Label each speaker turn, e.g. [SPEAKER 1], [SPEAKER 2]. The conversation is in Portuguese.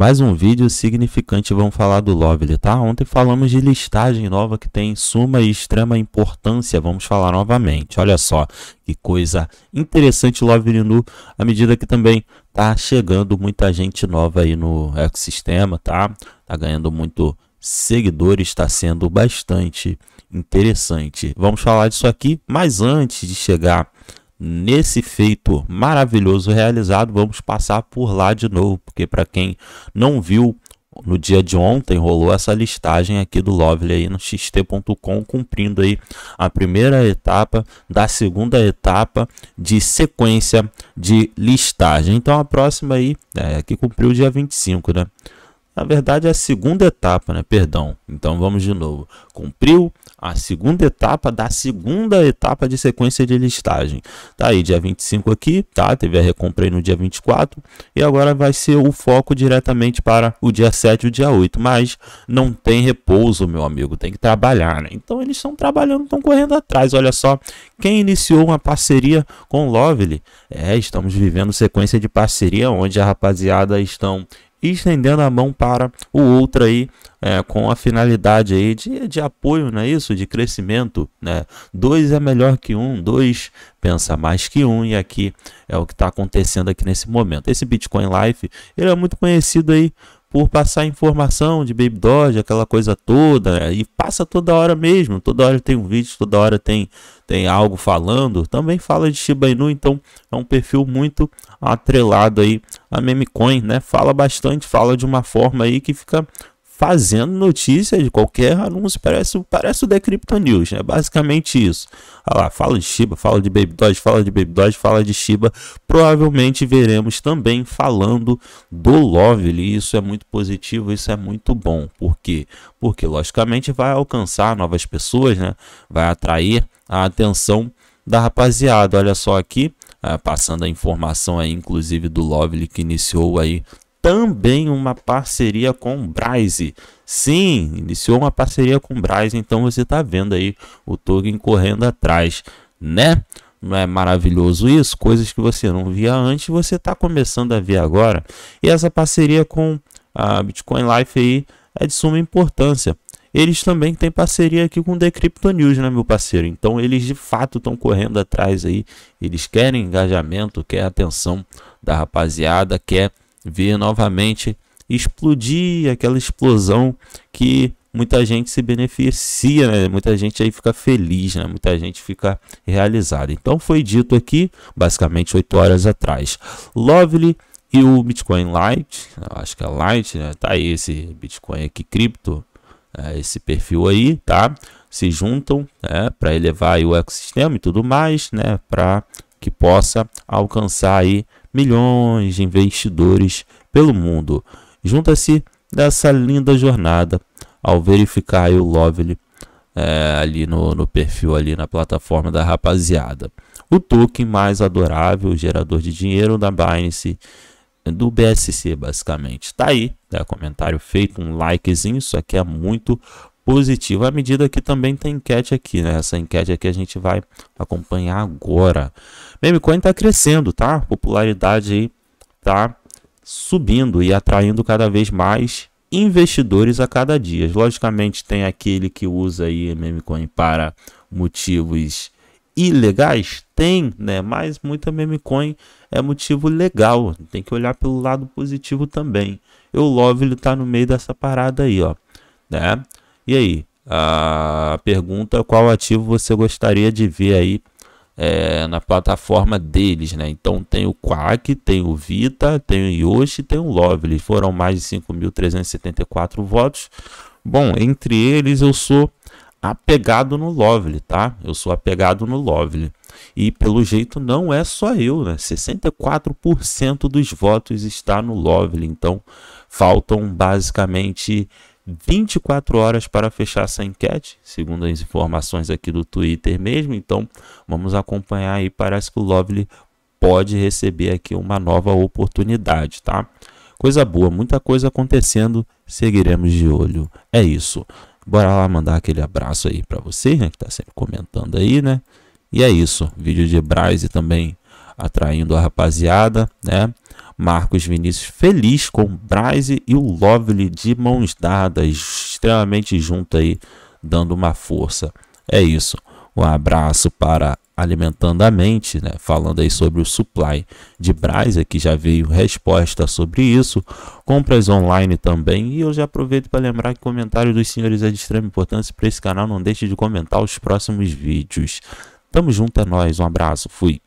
[SPEAKER 1] Mais um vídeo significante, vamos falar do Lovely, tá? Ontem falamos de listagem nova que tem suma e extrema importância, vamos falar novamente. Olha só, que coisa interessante Lovely Nu, à medida que também tá chegando muita gente nova aí no ecossistema, tá? Tá ganhando muito seguidores, está sendo bastante interessante. Vamos falar disso aqui, mas antes de chegar nesse feito maravilhoso realizado, vamos passar por lá de novo, porque para quem não viu, no dia de ontem rolou essa listagem aqui do Lovely aí no xt.com, cumprindo aí a primeira etapa da segunda etapa de sequência de listagem. Então a próxima aí é que cumpriu o dia 25, né? Na verdade, é a segunda etapa, né? Perdão. Então vamos de novo. Cumpriu a segunda etapa da segunda etapa de sequência de listagem. Tá aí, dia 25 aqui, tá? Teve a recompra aí no dia 24 e agora vai ser o foco diretamente para o dia 7 e o dia 8, mas não tem repouso, meu amigo, tem que trabalhar, né? Então eles estão trabalhando, estão correndo atrás. Olha só, quem iniciou uma parceria com Lovely? É, estamos vivendo sequência de parceria onde a rapaziada estão estendendo a mão para o outro aí, é, com a finalidade aí de, de apoio, não é isso? De crescimento, né? Dois é melhor que um, dois pensa mais que um, e aqui é o que está acontecendo aqui nesse momento. Esse Bitcoin Life, ele é muito conhecido aí por passar informação de Baby Doge, aquela coisa toda, né? e passa toda hora mesmo, toda hora tem um vídeo, toda hora tem, tem algo falando, também fala de Shiba Inu, então é um perfil muito atrelado aí a memecoin, né? Fala bastante, fala de uma forma aí que fica fazendo notícia de qualquer anúncio, parece, parece o The Crypto News, é né? basicamente isso. Olha lá, fala de Shiba, fala de Baby Doge, fala de Baby Doge, fala de Shiba. Provavelmente veremos também falando do Lovely, isso é muito positivo, isso é muito bom. Por quê? Porque logicamente vai alcançar novas pessoas, né? Vai atrair a atenção da rapaziada. Olha só aqui, ah, passando a informação aí, inclusive do Lovely, que iniciou aí também uma parceria com o Bryce. Sim, iniciou uma parceria com o Bryce, então você está vendo aí o token correndo atrás, né? Não é maravilhoso isso? Coisas que você não via antes, você está começando a ver agora. E essa parceria com a Bitcoin Life aí é de suma importância eles também têm parceria aqui com o Decrypto News, né, meu parceiro? Então eles de fato estão correndo atrás aí. Eles querem engajamento, quer atenção da rapaziada, quer ver novamente explodir aquela explosão que muita gente se beneficia, né? muita gente aí fica feliz, né? muita gente fica realizada. Então foi dito aqui, basicamente 8 horas atrás. Lovely e o Bitcoin Lite, acho que é Lite, né? Tá aí esse Bitcoin aqui cripto é, esse perfil aí, tá? Se juntam né, para elevar o ecossistema e tudo mais, né? Para que possa alcançar aí milhões de investidores pelo mundo. Junta-se dessa linda jornada ao verificar o Lovely é, ali no, no, perfil ali na plataforma da rapaziada. O token mais adorável, gerador de dinheiro da Binance do BSC, basicamente. Tá aí, tá? Comentário feito, um likezinho, isso aqui é muito positivo. À medida que também tem enquete aqui, né? Essa enquete aqui a gente vai acompanhar agora. Memecoin tá crescendo, tá? Popularidade aí tá subindo e atraindo cada vez mais investidores a cada dia. Logicamente tem aquele que usa aí Memecoin para motivos ilegais? Tem, né? Mas muita meme coin é motivo legal. Tem que olhar pelo lado positivo também. Eu Love ele tá no meio dessa parada aí, ó, né? E aí, a pergunta qual ativo você gostaria de ver aí é, na plataforma deles, né? Então tem o Quack, tem o Vita, tem o Yoshi, tem o love eles Foram mais de 5.374 votos. Bom, entre eles eu sou apegado no Lovely, tá? Eu sou apegado no Lovely. E pelo jeito não é só eu, né? 64% dos votos está no Lovely, então faltam basicamente 24 horas para fechar essa enquete, segundo as informações aqui do Twitter mesmo. Então, vamos acompanhar aí, parece que o Lovely pode receber aqui uma nova oportunidade, tá? Coisa boa, muita coisa acontecendo, seguiremos de olho. É isso. Bora lá mandar aquele abraço aí para você, né, que tá sempre comentando aí, né? E é isso, vídeo de Braise e também atraindo a rapaziada, né? Marcos Vinícius feliz com Braise e o Lovely de mãos dadas, extremamente junto aí, dando uma força. É isso. Um abraço para Alimentando a Mente, né? falando aí sobre o supply de Brasa, que já veio resposta sobre isso, compras online também. E eu já aproveito para lembrar que comentário dos senhores é de extrema importância para esse canal. Não deixe de comentar os próximos vídeos. Tamo junto, é nóis, um abraço, fui.